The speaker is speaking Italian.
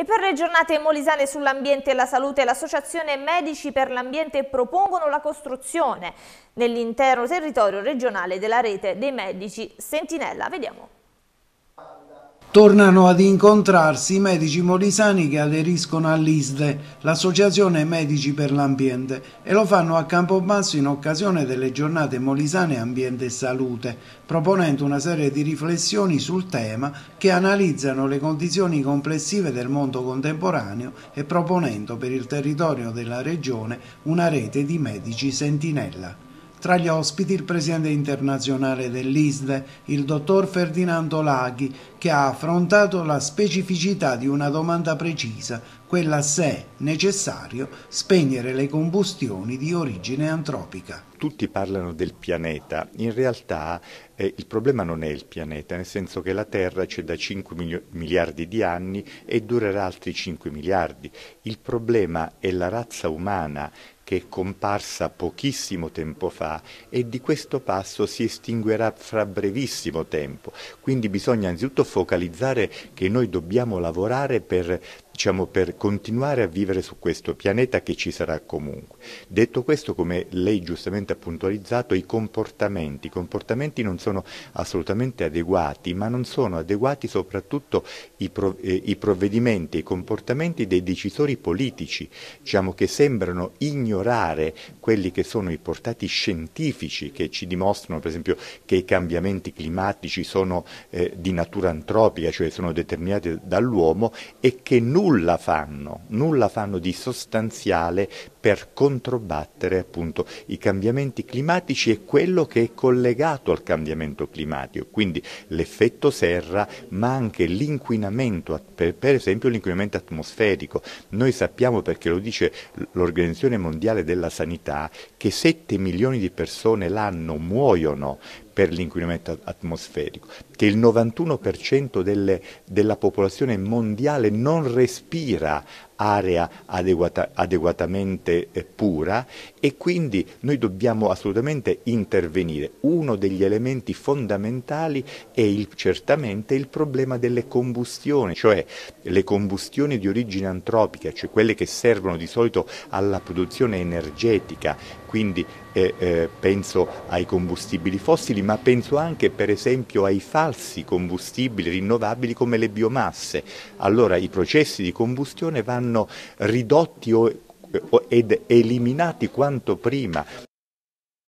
E per le giornate molisane sull'ambiente e la salute, l'Associazione Medici per l'Ambiente propongono la costruzione nell'intero territorio regionale della rete dei medici Sentinella. Vediamo. Tornano ad incontrarsi i medici molisani che aderiscono all'ISDE, l'Associazione Medici per l'Ambiente, e lo fanno a Campobasso in occasione delle giornate molisane Ambiente e Salute, proponendo una serie di riflessioni sul tema che analizzano le condizioni complessive del mondo contemporaneo e proponendo per il territorio della regione una rete di medici sentinella. Tra gli ospiti il presidente internazionale dell'ISDE, il dottor Ferdinando Laghi, che ha affrontato la specificità di una domanda precisa, quella se necessario spegnere le combustioni di origine antropica. Tutti parlano del pianeta, in realtà eh, il problema non è il pianeta, nel senso che la Terra c'è da 5 miliardi di anni e durerà altri 5 miliardi. Il problema è la razza umana che è comparsa pochissimo tempo fa e di questo passo si estinguerà fra brevissimo tempo. Quindi bisogna anzitutto focalizzare che noi dobbiamo lavorare per diciamo, per continuare a vivere su questo pianeta che ci sarà comunque. Detto questo, come lei giustamente ha puntualizzato, i comportamenti, i comportamenti non sono assolutamente adeguati, ma non sono adeguati soprattutto i, prov eh, i provvedimenti i comportamenti dei decisori politici, diciamo, che sembrano ignorare quelli che sono i portati scientifici che ci dimostrano, per esempio, che i cambiamenti climatici sono eh, di natura antropica, cioè sono determinati dall'uomo e che nulla nulla fanno, nulla fanno di sostanziale per controbattere appunto i cambiamenti climatici e quello che è collegato al cambiamento climatico, quindi l'effetto serra ma anche l'inquinamento, per, esempio l'inquinamento atmosferico. Noi sappiamo, perché lo dice l'Organizzazione Mondiale della Sanità, che 7 milioni di persone l'anno muoiono per l'inquinamento atmosferico, che il 91% delle, della popolazione mondiale non respira area adeguata, adeguatamente eh, pura e quindi noi dobbiamo assolutamente intervenire. Uno degli elementi fondamentali è il, certamente il problema delle combustioni, cioè le combustioni di origine antropica, cioè quelle che servono di solito alla produzione energetica, quindi eh, eh, penso ai combustibili fossili, ma penso anche per esempio ai falsi combustibili rinnovabili come le biomasse. Allora i processi di combustione vanno vanno ridotti ed eliminati quanto prima